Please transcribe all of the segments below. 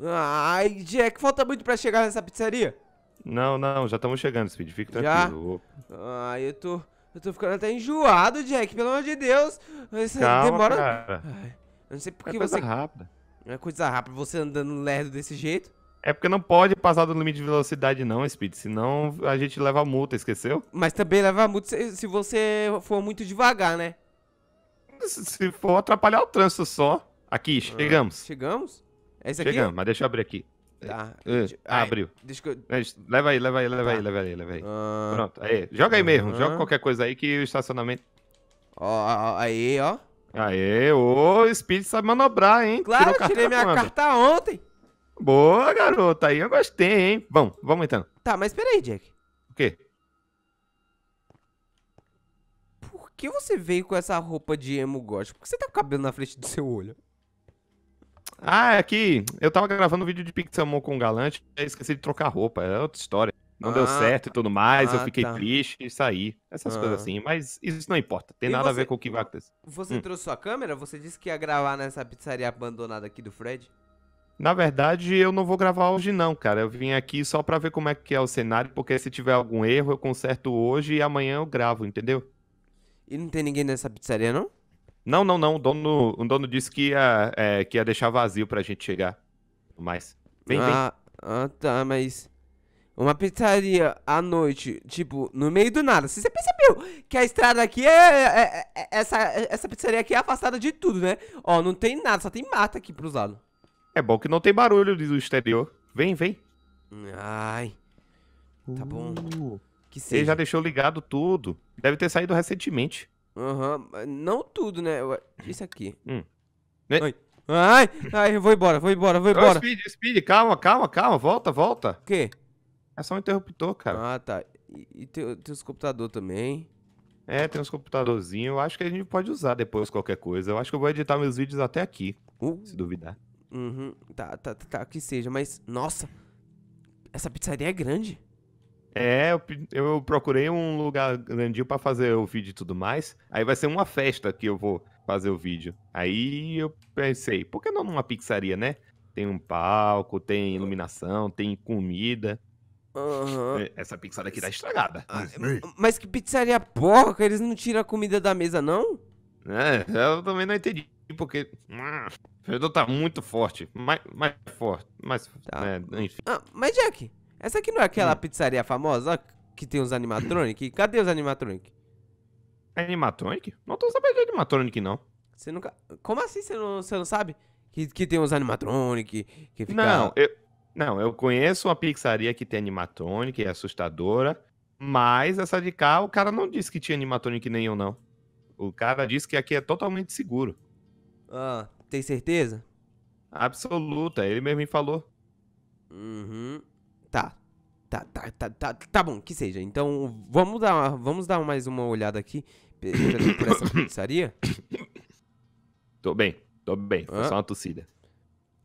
Ai, Jack, falta muito pra chegar nessa pizzaria. Não, não, já estamos chegando, Speed. Fica tranquilo. Já? Ai, eu tô... Eu tô ficando até enjoado, Jack, pelo amor de Deus. Isso Calma, demora... cara. Ai, eu não sei porque é coisa você... coisa rápida. É coisa rápida você andando lerdo desse jeito. É porque não pode passar do limite de velocidade não, Speed. Senão a gente leva multa, esqueceu? Mas também leva multa se, se você for muito devagar, né? Se for atrapalhar o trânsito só. Aqui, chegamos. Ah, chegamos? É esse aqui? Chegando, mas deixa eu abrir aqui. Tá. Uh, ah, abriu. É, leva aí, leva aí, leva tá. aí, leva aí, leva aí. Ah. Pronto, aí. Joga aí mesmo, joga qualquer coisa aí que o estacionamento. Ó, aí, ó. Aê, ô, o Speed sabe manobrar, hein? Claro, eu tirei minha quando? carta ontem. Boa, garota, aí eu gostei, hein? Bom, vamos então. Tá, mas aí Jack. O quê? Por que você veio com essa roupa de emo gótico? Por que você tá com o cabelo na frente do seu olho? Ah, aqui, é eu tava gravando um vídeo de Pixelmon com o Galante, esqueci de trocar roupa, é outra história. Não ah, deu certo e tudo mais, ah, eu fiquei tá. triste e saí. Essas ah. coisas assim, mas isso não importa, tem e nada você, a ver com o que vai acontecer. Você hum. trouxe sua câmera? Você disse que ia gravar nessa pizzaria abandonada aqui do Fred? Na verdade, eu não vou gravar hoje não, cara. Eu vim aqui só pra ver como é que é o cenário, porque se tiver algum erro, eu conserto hoje e amanhã eu gravo, entendeu? E não tem ninguém nessa pizzaria, não? Não, não, não. O dono, o dono disse que ia, é, que ia deixar vazio pra gente chegar. Mas. Vem, ah, vem. Ah, tá, mas. Uma pizzaria à noite, tipo, no meio do nada. Você percebeu que a estrada aqui é, é, é, é. essa, essa pizzaria aqui é afastada de tudo, né? Ó, não tem nada, só tem mata aqui pros lados. É bom que não tem barulho do exterior. Vem, vem. Ai. Tá bom. Uh, que seja. Ele já deixou ligado tudo. Deve ter saído recentemente. Aham, uhum. não tudo, né? Isso aqui. Hum. Né? Ai, ai, ai, vou embora, vou embora, vou embora. Oh, speed, speed, calma, calma, calma, volta, volta. O quê? É só um interruptor, cara. Ah, tá. E, e tem, tem os computadores também. É, tem uns computadorzinhos. Eu acho que a gente pode usar depois qualquer coisa. Eu acho que eu vou editar meus vídeos até aqui, uh. se duvidar. Uhum, tá, tá, tá, que seja. Mas, nossa, essa pizzaria é grande. É, eu, eu procurei um lugar grandinho para fazer o vídeo e tudo mais. Aí vai ser uma festa que eu vou fazer o vídeo. Aí eu pensei, por que não numa pizzaria, né? Tem um palco, tem iluminação, tem comida. Uhum. Essa pizzaria aqui tá estragada. Ah, mas que pizzaria porca, eles não tiram a comida da mesa, não? É, eu também não entendi, porque. Hum, o fedor tá muito forte. Mais, mais forte. Mais. Tá. Né, enfim. Ah, mas, Jack, essa aqui não é aquela hum. pizzaria famosa que tem os animatronic? Cadê os animatronic? Animatronic? Não tô sabendo de animatronic, não. Você nunca... Como assim você não, você não sabe? Que, que tem os animatronic, que fica... Não, eu... Não, eu conheço uma pizzaria que tem animatronic, é assustadora, mas essa de cá, o cara não disse que tinha animatronic nenhum, não. O cara disse que aqui é totalmente seguro. Ah, tem certeza? Absoluta, ele mesmo me falou. Uhum. Tá. Tá, tá, tá, tá, tá bom, que seja. Então, vamos dar, vamos dar mais uma olhada aqui por essa pizzaria? Tô bem, tô bem. Foi só uma tossida.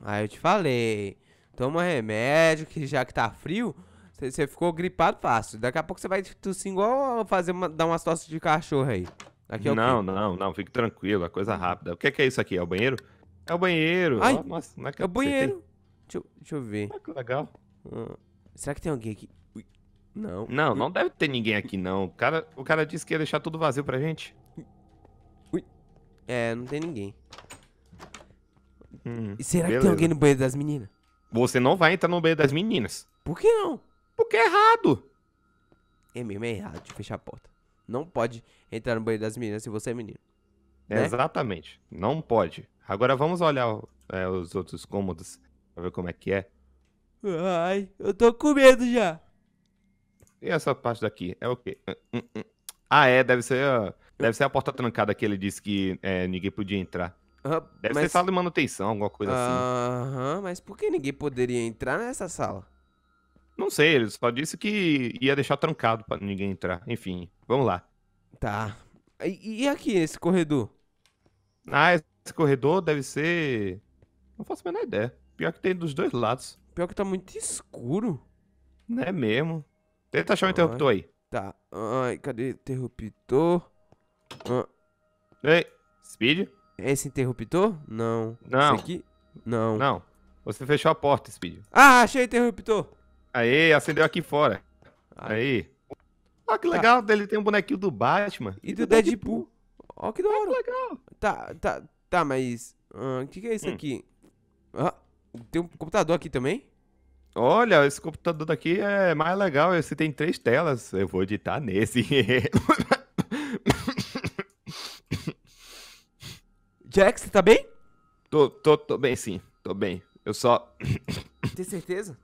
Ah, eu te falei. Toma remédio, que já que tá frio, você ficou gripado fácil. Daqui a pouco você vai tossir igual fazer uma, dar umas tosse de cachorro aí. Aqui é não, não, não, fique tranquilo, é coisa rápida. O que é, que é isso aqui? É o banheiro? É o banheiro. Ai, nossa, não é, que é o banheiro. Deixa eu, deixa eu ver. Ah, que legal. Ah. Será que tem alguém aqui? Ui. Não. Não, Ui. não deve ter ninguém aqui, não. O cara, o cara disse que ia deixar tudo vazio pra gente. Ui. É, não tem ninguém. Hum, será beleza. que tem alguém no banheiro das meninas? Você não vai entrar no banheiro das meninas. Por que não? Porque é errado. É mesmo, é errado de fechar a porta. Não pode entrar no banheiro das meninas se você é menino. Né? Exatamente. Não pode. Agora vamos olhar é, os outros cômodos pra ver como é que é. Ai, eu tô com medo já. E essa parte daqui? É o quê? Hum, hum. Ah, é, deve ser, deve ser a porta trancada que ele disse que é, ninguém podia entrar. Ah, deve mas... ser sala de manutenção, alguma coisa assim. Aham, mas por que ninguém poderia entrar nessa sala? Não sei, ele só disse que ia deixar trancado pra ninguém entrar. Enfim, vamos lá. Tá. E, e aqui, esse corredor? Ah, esse corredor deve ser. Não faço a menor ideia. Pior que tem dos dois lados. Pior que tá muito escuro. Não é mesmo. Tenta achar o um interruptor aí. Tá. Ai, cadê interruptor? Ah. Ei, Speed? Esse interruptor? Não. Não. Esse aqui? Não. Não. Você fechou a porta, Speed. Ah, achei o interruptor. Aí, acendeu aqui fora. Aí. Ó, ah, que tá. legal, tá. ele tem um bonequinho do Batman. E, e do, do Deadpool. Ó, que da hora. Ah, que legal. Tá, tá, tá, mas... O ah, que, que é isso hum. aqui? Ah, tem um computador aqui também? Olha, esse computador daqui é mais legal. Esse tem três telas. Eu vou editar nesse. Jack, você tá bem? Tô, tô, tô bem, sim. Tô bem. Eu só. Tem certeza?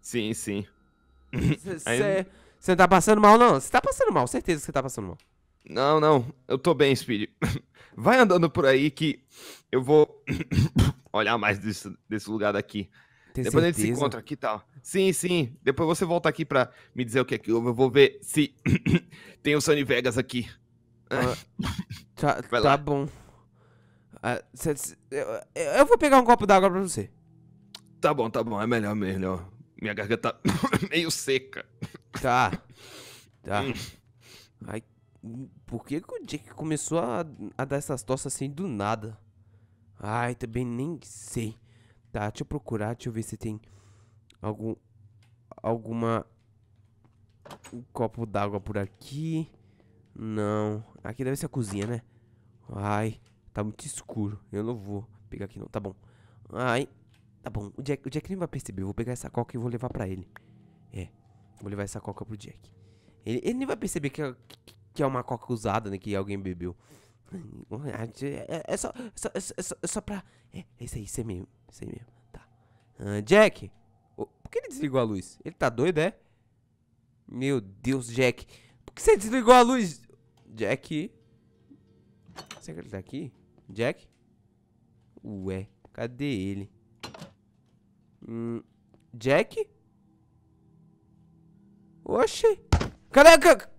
Sim, sim. Você não tá passando mal, não? Você tá passando mal, certeza que você tá passando mal. Não, não, eu tô bem, Speed. Vai andando por aí que eu vou olhar mais desse, desse lugar daqui. Tem Depois certeza? a gente se encontra aqui e tá? tal. Sim, sim. Depois você volta aqui pra me dizer o que é que houve. Eu vou ver se tem o Sony Vegas aqui. Ah, tá, tá bom. Ah, cê, cê, eu, eu, vou pegar um copo d'água pra você. Tá bom, tá bom. É melhor, melhor. Minha garganta tá meio seca. Tá. Tá. Hum. Ai, por que, que o Jake começou a, a dar essas tossas assim do nada? Ai, também nem sei. Tá, deixa eu procurar, deixa eu ver se tem algum alguma um copo d'água por aqui. Não, aqui deve ser a cozinha, né? Ai, tá muito escuro. Eu não vou pegar aqui não, tá bom. Ai, tá bom. O Jack, o Jack nem vai perceber. Eu vou pegar essa coca e vou levar pra ele. É, vou levar essa coca pro Jack. Ele, ele nem vai perceber que, que é uma coca usada, né? Que alguém bebeu. É, é, é, é só, é só, é só, é só pra... É, é isso aí, isso aí mesmo. Isso aí mesmo, tá. Uh, Jack! por que ele desligou a luz? Ele tá doido, é? Meu Deus, Jack. Por que você desligou a luz? Jack. Será que ele tá aqui? Jack? Ué, cadê ele? Hum, Jack? Oxi. Caraca!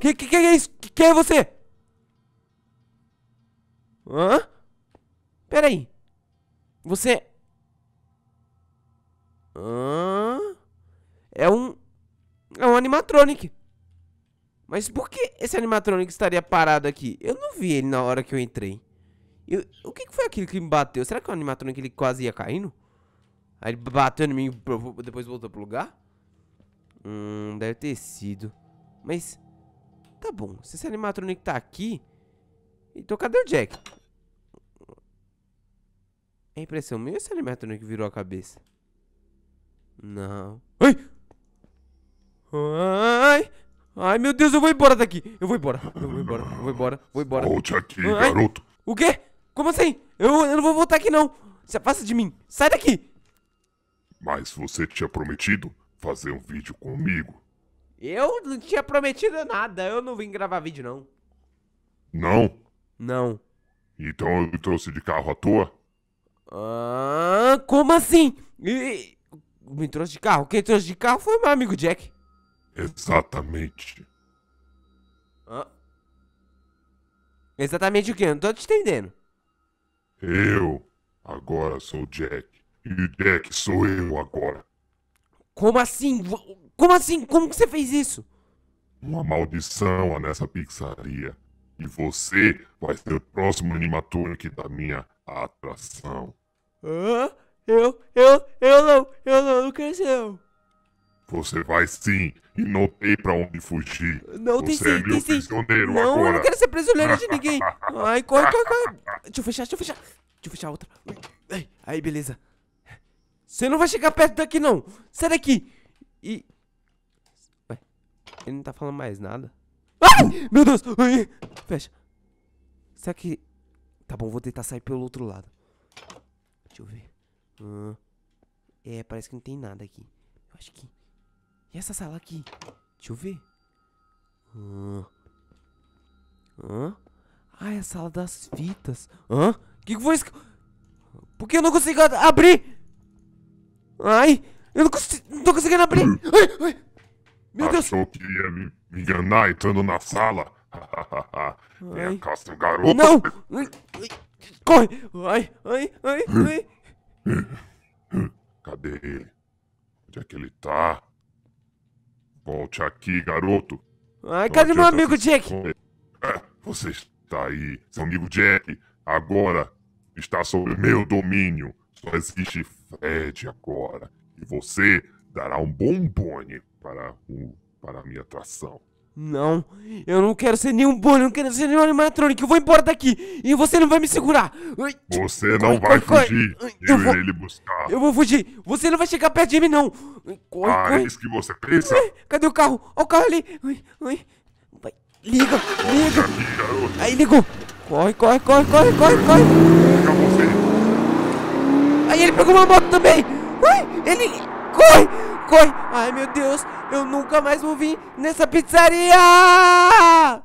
Que, que, que é isso? Que, que é você? Hã? Pera aí. Você... É- Hã? É um... É um animatronic. Mas por que esse animatronic estaria parado aqui? Eu não vi ele na hora que eu entrei. Eu... o que, que foi aquilo que me bateu? Será que é um animatronic ele quase ia caindo? Aí ele bateu em mim e depois voltou pro lugar? Hum, deve ter sido. Mas... Tá bom, se esse animatronic tá aqui... Então cadê o Jack? É impressão minha esse animatronic virou a cabeça? Não. Ai! Ai! Ai, meu Deus, eu vou embora daqui! Eu vou embora, eu vou embora, eu vou embora, eu vou embora. Volte aqui, Ai. garoto! O quê? Como assim? Eu, eu não vou voltar aqui, não! Se afasta de mim! Sai daqui! Mas você tinha prometido fazer um vídeo comigo. Eu não tinha prometido nada, eu não vim gravar vídeo, não. Não? Não. Então eu trouxe de carro à toa? Ah, como assim? E, me trouxe de carro? Quem trouxe de carro foi meu amigo Jack. Exatamente. Ah. Exatamente o que? Eu não tô te entendendo. Eu agora sou o Jack. E o Jack sou eu agora. Como assim? Como assim? Como que você fez isso? Uma maldição há nessa pizzaria. E você vai ser o próximo animatronic da minha atração. Ah, eu, eu, eu não, eu não, não quero ser não. Você vai sim, e não tem pra onde fugir. Não, você é tem sim, é tem prisioneiro sim. Não, agora. eu não quero ser prisioneiro de ninguém. Ai, corre, corre, corre. Deixa eu fechar, deixa eu fechar. Deixa eu fechar outra. Ai, aí, beleza. Você não vai chegar perto daqui, não. Sai daqui. E, ele não tá falando mais nada. Ai! Meu Deus! Ai! Fecha. Será que... Tá bom, vou tentar sair pelo outro lado. Deixa eu ver. Ah. É, parece que não tem nada aqui. Eu acho que... E essa sala aqui? Deixa eu ver. Hã? Ah. Ah, é a sala das fitas. Hã? O que, que foi isso? Por que eu não consigo abrir? Ai, eu não, consigo, não tô conseguindo abrir. Ai, ai. Meu Achou Deus. que ia me enganar entrando na sala? é cá, seu garoto. Não! Corre! Ai, ai, ai, hum. ai. Cadê ele? Onde é que ele tá? Volte aqui, garoto. Ai, Não cadê meu amigo Jack? É, você está aí, seu amigo Jack. Agora está sob meu domínio. Só existe Fred agora. E você dará um bombone para, um, para a minha atração. Não, eu não quero ser nenhum eu não quero ser nenhum animatrônico, eu vou embora daqui e você não vai me segurar. Você não corre, vai corre, fugir, corre. eu, eu vou, irei lhe buscar. Eu vou fugir, você não vai chegar perto de mim não. Corre, ah, é isso que você pensa? Cadê o carro? Olha o carro ali. Vai. Liga, liga. Aqui, Aí ligou. Corre, corre, corre, corre, corre, corre. Liga você. Aí ele pegou uma moto também. ele... Corre. Ai, meu Deus, eu nunca mais vou vir nessa pizzaria.